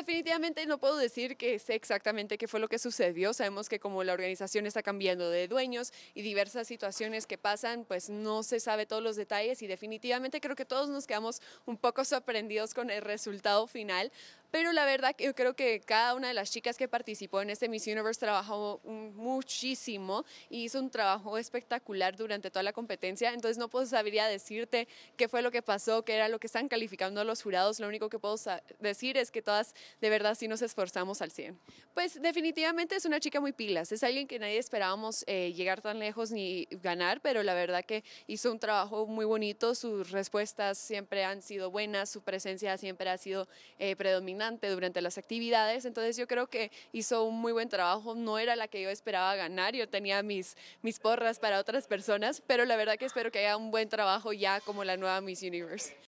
definitivamente no puedo decir que sé exactamente qué fue lo que sucedió. Sabemos que como la organización está cambiando de dueños y diversas situaciones que pasan, pues no se sabe todos los detalles y definitivamente creo que todos nos quedamos un poco sorprendidos con el resultado final pero la verdad que yo creo que cada una de las chicas que participó en este Miss Universe trabajó muchísimo y hizo un trabajo espectacular durante toda la competencia, entonces no puedo sabría decirte qué fue lo que pasó, qué era lo que están calificando los jurados, lo único que puedo decir es que todas de verdad sí nos esforzamos al 100. Pues definitivamente es una chica muy pilas, es alguien que nadie esperábamos eh, llegar tan lejos ni ganar, pero la verdad que hizo un trabajo muy bonito, sus respuestas siempre han sido buenas, su presencia siempre ha sido eh, predominante durante las actividades, entonces yo creo que hizo un muy buen trabajo, no era la que yo esperaba ganar, yo tenía mis, mis porras para otras personas, pero la verdad que espero que haya un buen trabajo ya como la nueva Miss Universe.